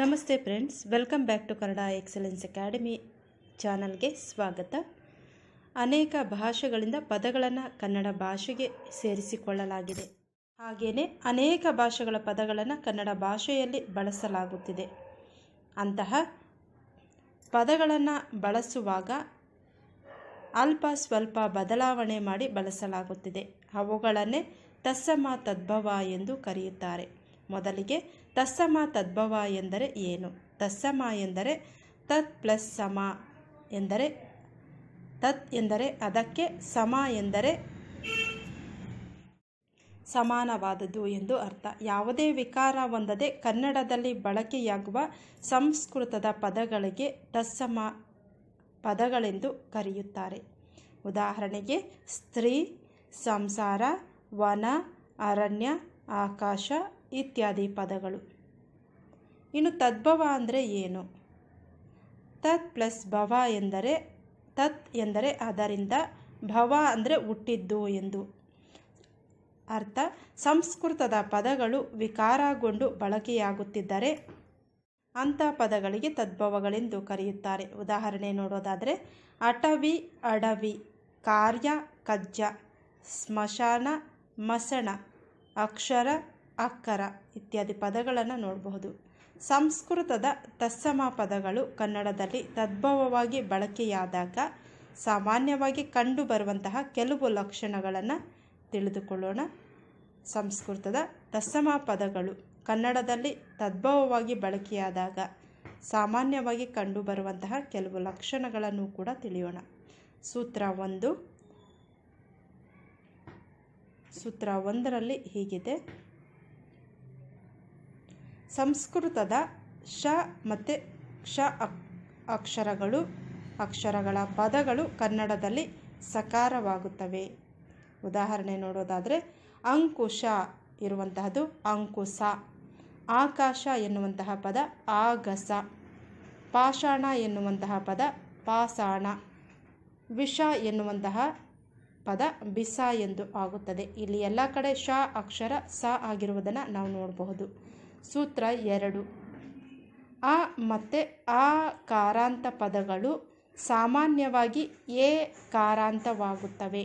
ನಮಸ್ತೆ friends welcome back to Kannada Excellence Academy ಚಾನಲ್ಗೆ ಸ್ವಾಗತ ಅನೇಕ ಭಾಷೆಗಳಿಂದ ಪದಗಳನ್ನು ಕನ್ನಡ ಭಾಷೆಗೆ ಸೇರಿಸಿಕೊಳ್ಳಲಾಗಿದೆ ಹಾಗೆಯೇ ಅನೇಕ ಭಾಷೆಗಳ ಪದಗಳನ್ನು ಕನ್ನಡ ಭಾಷೆಯಲ್ಲಿ ಬಳಸಲಾಗುತ್ತಿದೆ ಅಂತಹ ಪದಗಳನ್ನು ಬಳಸುವಾಗ ಅಲ್ಪ ಸ್ವಲ್ಪ ಬದಲಾವಣೆ ಮಾಡಿ ಬಳಸಲಾಗುತ್ತಿದೆ ಅವುಗಳನ್ನೇ ತತ್ಸಮ ತದ್ಭವ ಎಂದು ಕರೆಯುತ್ತಾರೆ ಮೊದಲಿಗೆ ತತ್ಸಮ ತದ್ಭವ ಎಂದರೆ ಏನು ತತ್ಸಮ ಎಂದರೆ ತತ್ ಪ್ಲಸ್ ಸಮ ಎಂದರೆ ತತ್ ಎಂದರೆ ಅದಕ್ಕೆ ಸಮ ಎಂದರೆ ಸಮಾನವಾದದ್ದು ಎಂದು ಅರ್ಥ ಯಾವುದೇ ವಿಕಾರ ಹೊಂದದೆ ಕನ್ನಡದಲ್ಲಿ ಬಳಕೆಯಾಗುವ ಸಂಸ್ಕೃತದ ಪದಗಳಿಗೆ ತತ್ಸಮ ಪದಗಳೆಂದು ಕರೆಯುತ್ತಾರೆ ಉದಾಹರಣೆಗೆ ಸ್ತ್ರೀ ಸಂಸಾರ ವನ ಅರಣ್ಯ ಆಕಾಶ ಇತ್ಯಾದಿ ಪದಗಳು ಇನ್ನು ತದ್ಭವ ಅಂದರೆ ಏನು ತತ್ ಪ್ಲಸ್ ಭವ ಎಂದರೆ ತತ್ ಎಂದರೆ ಅದರಿಂದ ಭವ ಅಂದರೆ ಹುಟ್ಟಿದ್ದು ಎಂದು ಅರ್ಥ ಸಂಸ್ಕೃತದ ಪದಗಳು ವಿಕಾರಗೊಂಡು ಬಳಕೆಯಾಗುತ್ತಿದ್ದರೆ ಅಂಥ ಪದಗಳಿಗೆ ತದ್ಭವಗಳೆಂದು ಕರೆಯುತ್ತಾರೆ ಉದಾಹರಣೆ ನೋಡೋದಾದರೆ ಅಟವಿ ಅಡವಿ ಕಾರ್ಯ ಕಜ್ಜ ಸ್ಮಶಾನ ಮಸಣ ಅಕ್ಷರ ಅಕ್ಕರ ಇತ್ಯಾದಿ ಪದಗಳನ್ನು ನೋಡಬಹುದು ಸಂಸ್ಕೃತದ ತತ್ಸಮ ಪದಗಳು ಕನ್ನಡದಲ್ಲಿ ತದ್ಭವವಾಗಿ ಬಳಕೆಯಾದಾಗ ಸಾಮಾನ್ಯವಾಗಿ ಕಂಡುಬರುವಂತಹ ಕೆಲವು ಲಕ್ಷಣಗಳನ್ನು ತಿಳಿದುಕೊಳ್ಳೋಣ ಸಂಸ್ಕೃತದ ತತ್ಸಮ ಪದಗಳು ಕನ್ನಡದಲ್ಲಿ ತದ್ಭವವಾಗಿ ಬಳಕೆಯಾದಾಗ ಸಾಮಾನ್ಯವಾಗಿ ಕಂಡುಬರುವಂತಹ ಕೆಲವು ಲಕ್ಷಣಗಳನ್ನು ಕೂಡ ತಿಳಿಯೋಣ ಸೂತ್ರ ಒಂದು ಸೂತ್ರ ಒಂದರಲ್ಲಿ ಹೀಗಿದೆ ಸಂಸ್ಕೃತದ ಶ ಮತ್ತು ಕ್ಷ ಅಕ್ಷರಗಳು ಅಕ್ಷರಗಳ ಪದಗಳು ಕನ್ನಡದಲ್ಲಿ ಸಕಾರವಾಗುತ್ತವೆ ಉದಾಹರಣೆ ನೋಡೋದಾದರೆ ಅಂಕುಶ ಇರುವಂತಹದ್ದು ಅಂಕುಸ ಆಕಾಶ ಎನ್ನುವಂತಹ ಪದ ಆಗಸ ಪಾಷಾಣ ಎನ್ನುವಂತಹ ಪದ ಪಾಷಾಣ ವಿಷ ಎನ್ನುವಂತಹ ಪದ ಬಿಸ ಎಂದು ಆಗುತ್ತದೆ ಇಲ್ಲಿ ಎಲ್ಲ ಕಡೆ ಶ ಅಕ್ಷರ ಸ ಆಗಿರುವುದನ್ನು ನಾವು ನೋಡಬಹುದು ಸೂತ್ರ ಎರಡು ಆ ಮತ್ತು ಆ ಕಾರಾಂತ ಪದಗಳು ಸಾಮಾನ್ಯವಾಗಿ ಎ ಕಾರಾಂತವಾಗುತ್ತವೆ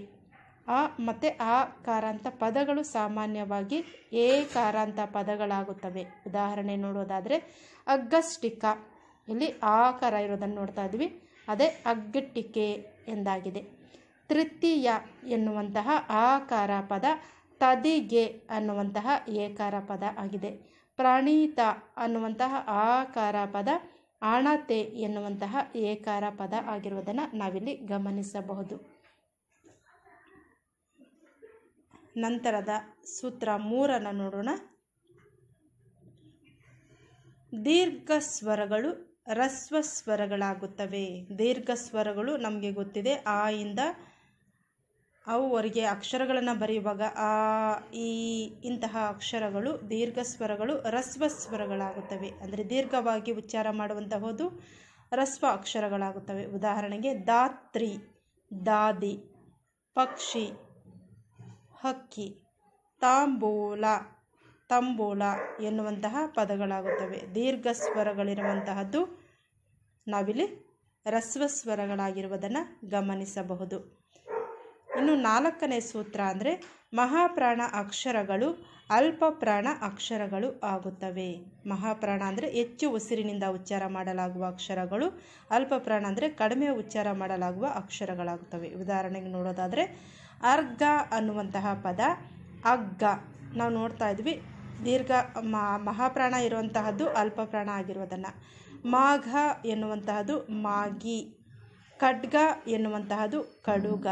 ಆ ಮತ್ತು ಆ ಕಾರಾಂತ ಪದಗಳು ಸಾಮಾನ್ಯವಾಗಿ ಎ ಕಾರಾಂತ ಪದಗಳಾಗುತ್ತವೆ ಉದಾಹರಣೆ ನೋಡೋದಾದರೆ ಅಗ್ಗಸ್ಟಿಕ ಇಲ್ಲಿ ಆಕಾರ ಇರೋದನ್ನು ನೋಡ್ತಾ ಇದ್ವಿ ಅದೇ ಅಗ್ಗಟ್ಟಿಕೆ ಎಂದಾಗಿದೆ ತೃತೀಯ ಎನ್ನುವಂತಹ ಆಕಾರ ಪದ ತದಿಗೆ ಅನ್ನುವಂತಹ ಏಕಾರ ಪದ ಆಗಿದೆ ಪ್ರಾಣೀತ ಅನ್ನುವಂತಹ ಆಕಾರ ಪದ ಆಣತೆ ಎನ್ನುವಂತಹ ಏಕಾರ ಪದ ಆಗಿರುವುದನ್ನು ನಾವಿಲ್ಲಿ ಗಮನಿಸಬಹುದು ನಂತರದ ಸೂತ್ರ ಮೂರನ್ನು ನೋಡೋಣ ದೀರ್ಘ ಸ್ವರಗಳು ರಸ್ವ ಸ್ವರಗಳಾಗುತ್ತವೆ ದೀರ್ಘ ಸ್ವರಗಳು ನಮಗೆ ಗೊತ್ತಿದೆ ಆ ಇಂದ ಅವು ಅವರಿಗೆ ಅಕ್ಷರಗಳನ್ನು ಬರೆಯುವಾಗ ಆ ಈ ಇಂತಹ ಅಕ್ಷರಗಳು ದೀರ್ಘ ಸ್ವರಗಳು ರಸ್ವ ಸ್ವರಗಳಾಗುತ್ತವೆ ಅಂದರೆ ದೀರ್ಘವಾಗಿ ಉಚ್ಚಾರ ಮಾಡುವಂತಹದು ರಸ್ವ ಅಕ್ಷರಗಳಾಗುತ್ತವೆ ಉದಾಹರಣೆಗೆ ದಾತ್ರಿ ದಾದಿ ಪಕ್ಷಿ ಹಕ್ಕಿ ತಾಂಬೂಲ ತಂಬೂಲ ಎನ್ನುವಂತಹ ಪದಗಳಾಗುತ್ತವೆ ದೀರ್ಘ ಸ್ವರಗಳಿರುವಂತಹದ್ದು ನಾವಿಲ್ಲಿ ರಸ್ವ ಸ್ವರಗಳಾಗಿರುವುದನ್ನು ಗಮನಿಸಬಹುದು ಇನ್ನು ನಾಲ್ಕನೇ ಸೂತ್ರ ಅಂದರೆ ಮಹಾಪ್ರಾಣ ಅಕ್ಷರಗಳು ಅಲ್ಪ ಪ್ರಾಣ ಅಕ್ಷರಗಳು ಆಗುತ್ತವೆ ಮಹಾಪ್ರಾಣ ಅಂದರೆ ಹೆಚ್ಚು ಉಸಿರಿನಿಂದ ಉಚ್ಚಾರ ಮಾಡಲಾಗುವ ಅಕ್ಷರಗಳು ಅಲ್ಪ ಪ್ರಾಣ ಅಂದರೆ ಕಡಿಮೆ ಉಚ್ಚಾರ ಮಾಡಲಾಗುವ ಅಕ್ಷರಗಳಾಗುತ್ತವೆ ಉದಾಹರಣೆಗೆ ನೋಡೋದಾದರೆ ಅರ್ಘ ಅನ್ನುವಂತಹ ಪದ ಅಗ್ಗ ನಾವು ನೋಡ್ತಾ ಇದ್ವಿ ದೀರ್ಘ ಮಹಾಪ್ರಾಣ ಇರುವಂತಹದ್ದು ಅಲ್ಪ ಪ್ರಾಣ ಆಗಿರುವುದನ್ನು ಮಾಘ ಎನ್ನುವಂತಹದ್ದು ಮಾಗಿ ಖಡ್ಗ ಎನ್ನುವಂತಹದ್ದು ಕಡುಗ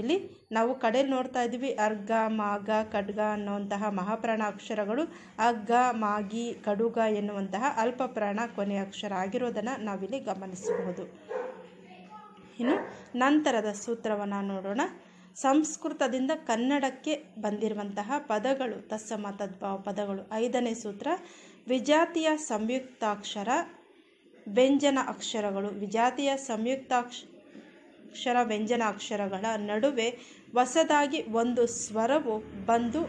ಇಲ್ಲಿ ನಾವು ಕಡೆಯಲ್ಲಿ ನೋಡ್ತಾ ಇದ್ದೀವಿ ಅರ್ಗ ಮಾಗ ಖಡ್ಗ ಅನ್ನುವಂತಹ ಮಹಾಪ್ರಾಣ ಅಕ್ಷರಗಳು ಅಗ್ಗ ಮಾಗಿ ಕಡುಗ ಎನ್ನುವಂತಹ ಅಲ್ಪ ಪ್ರಾಣ ಕೊನೆಯ ಅಕ್ಷರ ಆಗಿರೋದನ್ನು ನಾವಿಲ್ಲಿ ಗಮನಿಸಬಹುದು ಇನ್ನು ನಂತರದ ಸೂತ್ರವನ್ನು ನೋಡೋಣ ಸಂಸ್ಕೃತದಿಂದ ಕನ್ನಡಕ್ಕೆ ಬಂದಿರುವಂತಹ ಪದಗಳು ತತ್ಸಮ ತದ್ಭಾವ ಪದಗಳು ಐದನೇ ಸೂತ್ರ ವಿಜಾತಿಯ ಸಂಯುಕ್ತಾಕ್ಷರ ವ್ಯಂಜನ ಅಕ್ಷರಗಳು ವಿಜಾತಿಯ ಸಂಯುಕ್ತಾಕ್ಷ ಅಕ್ಷರ ವ್ಯಂಜನಾಕ್ಷರಗಳ ನಡುವೆ ಹೊಸದಾಗಿ ಒಂದು ಸ್ವರವು ಬಂದು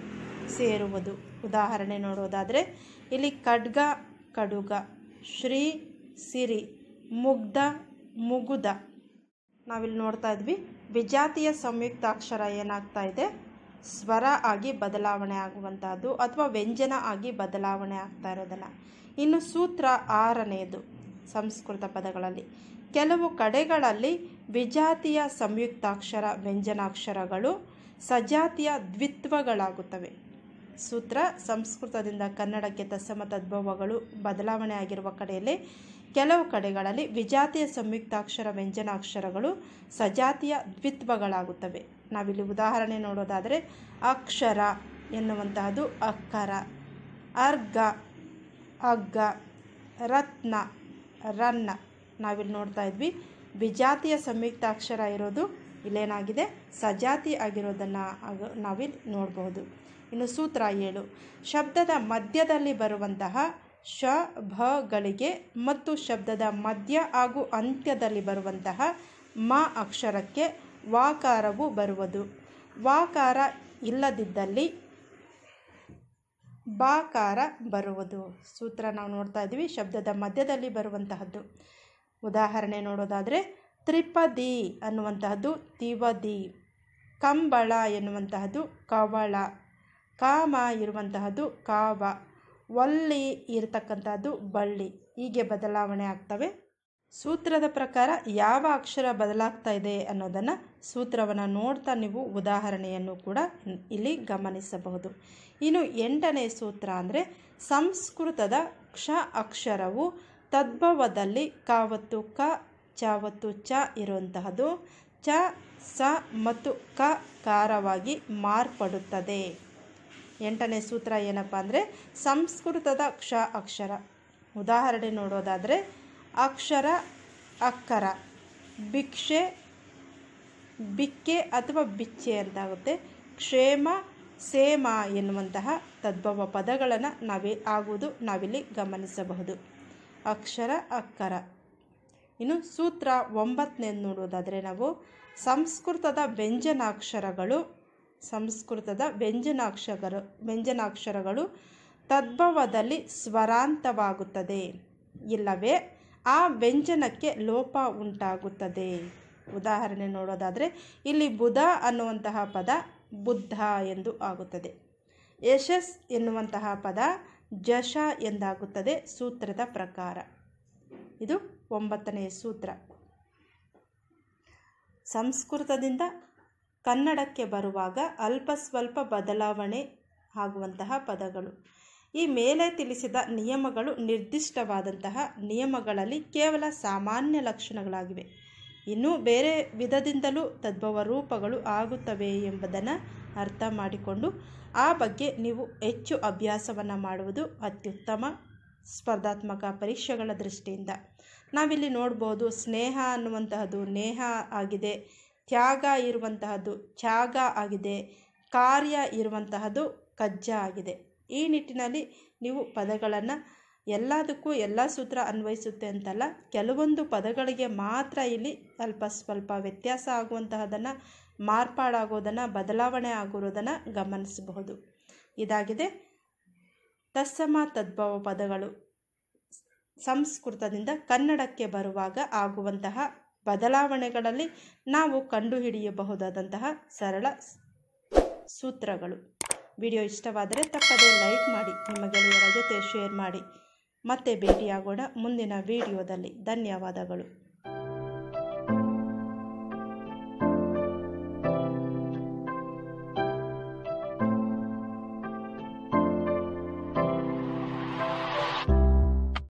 ಸೇರುವುದು ಉದಾಹರಣೆ ನೋಡೋದಾದರೆ ಇಲ್ಲಿ ಖಡ್ಗ ಕಡುಗ ಶ್ರೀ ಸಿರಿ ಮುಗ್ಧ ಮುಗುದ ನಾವಿಲ್ಲಿ ನೋಡ್ತಾ ಇದ್ವಿ ವಿಜಾತಿಯ ಸಂಯುಕ್ತಾಕ್ಷರ ಏನಾಗ್ತಾ ಇದೆ ಸ್ವರ ಆಗಿ ಬದಲಾವಣೆ ಆಗುವಂತಹದ್ದು ಅಥವಾ ವ್ಯಂಜನ ಆಗಿ ಬದಲಾವಣೆ ಆಗ್ತಾ ಇರೋದನ್ನು ಇನ್ನು ಸೂತ್ರ ಆರನೆಯದು ಸಂಸ್ಕೃತ ಪದಗಳಲ್ಲಿ ಕೆಲವು ಕಡೆಗಳಲ್ಲಿ ವಿಜಾತಿಯ ಸಂಯುಕ್ತಾಕ್ಷರ ವ್ಯಂಜನಾಕ್ಷರಗಳು ಸಜಾತಿಯ ದ್ವಿತ್ವಗಳಾಗುತ್ತವೆ ಸೂತ್ರ ಸಂಸ್ಕೃತದಿಂದ ಕನ್ನಡಕ್ಕೆ ತತ್ಸಮ ತದ್ಭವಗಳು ಬದಲಾವಣೆ ಆಗಿರುವ ಕಡೆಯಲ್ಲಿ ಕೆಲವು ಕಡೆಗಳಲ್ಲಿ ವಿಜಾತಿಯ ಸಂಯುಕ್ತಾಕ್ಷರ ವ್ಯಂಜನಾಕ್ಷರಗಳು ಸಜಾತಿಯ ದ್ವಿತ್ವಗಳಾಗುತ್ತವೆ ನಾವಿಲ್ಲಿ ಉದಾಹರಣೆ ನೋಡೋದಾದರೆ ಅಕ್ಷರ ಎನ್ನುವಂತಹದ್ದು ಅಕ್ಕರ ಅರ್ಗ ಅಗ್ಗ ರತ್ನ ರನ್ನ ನಾವಿಲ್ಲಿ ನೋಡ್ತಾ ಇದ್ವಿ ವಿಜಾತಿಯ ಸಂಯುಕ್ತಾಕ್ಷರ ಇರೋದು ಇಲ್ಲೇನಾಗಿದೆ ಸಜಾತಿ ಆಗಿರೋದನ್ನು ನಾವಿಲ್ಲಿ ನೋಡ್ಬೋದು ಇನ್ನು ಸೂತ್ರ ಏಳು ಶಬ್ದದ ಮಧ್ಯದಲ್ಲಿ ಬರುವಂತಹ ಶ ಗಳಿಗೆ ಮತ್ತು ಶಬ್ದದ ಮಧ್ಯ ಹಾಗೂ ಅಂತ್ಯದಲ್ಲಿ ಬರುವಂತಹ ಮ ಅಕ್ಷರಕ್ಕೆ ವಾಕಾರವು ಬರುವುದು ವಾಕಾರ ಇಲ್ಲದಿದ್ದಲ್ಲಿ ಬಾಕಾರ ಬರುವುದು ಸೂತ್ರ ನಾವು ನೋಡ್ತಾ ಇದ್ದೀವಿ ಶಬ್ದದ ಮಧ್ಯದಲ್ಲಿ ಬರುವಂತಹದ್ದು ಉದಾಹರಣೆ ನೋಡೋದಾದರೆ ತ್ರಿಪದಿ ಅನ್ನುವಂತಹದ್ದು ತಿವದಿ ಕಂಬಳ ಎನ್ನುವಂತಹದ್ದು ಕವಳ ಕಾಮ ಇರುವಂತಹದ್ದು ಕಾವ ಒಲ್ಲಿ ಇರತಕ್ಕಂಥದ್ದು ಬಳ್ಳಿ ಹೀಗೆ ಬದಲಾವಣೆ ಆಗ್ತವೆ ಸೂತ್ರದ ಪ್ರಕಾರ ಯಾವ ಅಕ್ಷರ ಬದಲಾಗ್ತಾ ಇದೆ ಅನ್ನೋದನ್ನು ಸೂತ್ರವನ್ನು ನೋಡ್ತಾ ನೀವು ಉದಾಹರಣೆಯನ್ನು ಕೂಡ ಇಲ್ಲಿ ಗಮನಿಸಬಹುದು ಇನ್ನು ಎಂಟನೇ ಸೂತ್ರ ಅಂದರೆ ಸಂಸ್ಕೃತದ ಕ್ಷ ಅಕ್ಷರವು ತದ್ಭವದಲ್ಲಿ ಕಾವತ್ತು ಕ ಚಾವತ್ತು ಚ ಇರುವಂತಹದ್ದು ಚ ಸ ಮತ್ತು ಕ ಕಾರವಾಗಿ ಮಾರ್ಪಡುತ್ತದೆ ಎಂಟನೇ ಸೂತ್ರ ಏನಪ್ಪ ಅಂದರೆ ಸಂಸ್ಕೃತದ ಕ್ಷ ಅಕ್ಷರ ಉದಾಹರಣೆ ನೋಡೋದಾದರೆ ಅಕ್ಷರ ಅಕ್ಕರ ಭಿಕ್ಷೆ ಬಿಕ್ಕೆ ಅಥವಾ ಬಿಚ್ಚೆ ಅಂತಾಗುತ್ತೆ ಕ್ಷೇಮ ಸೇಮ ಎನ್ನುವಂತಹ ತದ್ಭವ ಪದಗಳನ್ನು ನಾವೇ ಆಗುವುದು ನಾವಿಲ್ಲಿ ಗಮನಿಸಬಹುದು ಅಕ್ಷರ ಅಕ್ಕರ ಇನ್ನು ಸೂತ್ರ ಒಂಬತ್ತನೇದು ನೋಡೋದಾದರೆ ನಾವು ಸಂಸ್ಕೃತದ ವ್ಯಂಜನಾಕ್ಷರಗಳು ಸಂಸ್ಕೃತದ ವ್ಯಂಜನಾಕ್ಷರ ವ್ಯಂಜನಾಕ್ಷರಗಳು ತದ್ಭವದಲ್ಲಿ ಸ್ವರಾಂತವಾಗುತ್ತದೆ ಇಲ್ಲವೇ ಆ ವ್ಯಂಜನಕ್ಕೆ ಲೋಪ ಉಂಟಾಗುತ್ತದೆ ಉದಾಹರಣೆ ನೋಡೋದಾದರೆ ಇಲ್ಲಿ ಬುಧ ಅನ್ನುವಂತಹ ಪದ ಬುದ್ಧ ಎಂದು ಆಗುತ್ತದೆ ಯಶಸ್ ಎನ್ನುವಂತಹ ಪದ ಜಶ ಎಂದಾಗುತ್ತದೆ ಸೂತ್ರದ ಪ್ರಕಾರ ಇದು ಒಂಬತ್ತನೆಯ ಸೂತ್ರ ಸಂಸ್ಕೃತದಿಂದ ಕನ್ನಡಕ್ಕೆ ಬರುವಾಗ ಅಲ್ಪ ಸ್ವಲ್ಪ ಬದಲಾವಣೆ ಆಗುವಂತಹ ಪದಗಳು ಈ ಮೇಲೆ ತಿಳಿಸಿದ ನಿಯಮಗಳು ನಿರ್ದಿಷ್ಟವಾದಂತಹ ನಿಯಮಗಳಲ್ಲಿ ಕೇವಲ ಸಾಮಾನ್ಯ ಲಕ್ಷಣಗಳಾಗಿವೆ ಇನ್ನೂ ಬೇರೆ ವಿಧದಿಂದಲೂ ತದ್ಭವ ರೂಪಗಳು ಆಗುತ್ತವೆ ಎಂಬುದನ್ನು ಅರ್ಥ ಮಾಡಿಕೊಂಡು ಆ ಬಗ್ಗೆ ನೀವು ಹೆಚ್ಚು ಅಭ್ಯಾಸವನ್ನು ಮಾಡುವುದು ಅತ್ಯುತ್ತಮ ಸ್ಪರ್ಧಾತ್ಮಕ ಪರೀಕ್ಷೆಗಳ ದೃಷ್ಟಿಯಿಂದ ನಾವಿಲ್ಲಿ ನೋಡ್ಬೋದು ಸ್ನೇಹ ಅನ್ನುವಂತಹದ್ದು ನೇಹ ಆಗಿದೆ ತ್ಯಾಗ ಇರುವಂತಹದ್ದು ತ್ಯಾಗ ಆಗಿದೆ ಕಾರ್ಯ ಇರುವಂತಹದ್ದು ಕಜ್ಜ ಆಗಿದೆ ಈ ನಿಟ್ಟಿನಲ್ಲಿ ನೀವು ಪದಗಳನ್ನು ಎಲ್ಲದಕ್ಕೂ ಎಲ್ಲ ಸೂತ್ರ ಅನ್ವಯಿಸುತ್ತೆ ಅಂತಲ್ಲ ಕೆಲವೊಂದು ಪದಗಳಿಗೆ ಮಾತ್ರ ಇಲ್ಲಿ ಅಲ್ಪ ಸ್ವಲ್ಪ ವ್ಯತ್ಯಾಸ ಆಗುವಂತಹದನ್ನು ಮಾರ್ಪಾಡಾಗೋದನ್ನು ಬದಲಾವಣೆ ಆಗಿರೋದನ್ನು ಗಮನಿಸಬಹುದು ಇದಾಗಿದೆ ತತ್ಸಮ ತದ್ಭವ ಪದಗಳು ಸಂಸ್ಕೃತದಿಂದ ಕನ್ನಡಕ್ಕೆ ಬರುವಾಗ ಆಗುವಂತಹ ಬದಲಾವಣೆಗಳಲ್ಲಿ ನಾವು ಕಂಡುಹಿಡಿಯಬಹುದಾದಂತಹ ಸರಳ ಸೂತ್ರಗಳು ವಿಡಿಯೋ ಇಷ್ಟವಾದರೆ ತಪ್ಪದೇ ಲೈಕ್ ಮಾಡಿ ನಿಮ್ಮ ಗೆಳೆಯರ ಜೊತೆ ಶೇರ್ ಮಾಡಿ ಮತ್ತೆ ಭೇಟಿಯಾಗೋಣ ಮುಂದಿನ ವಿಡಿಯೋದಲ್ಲಿ ಧನ್ಯವಾದಗಳು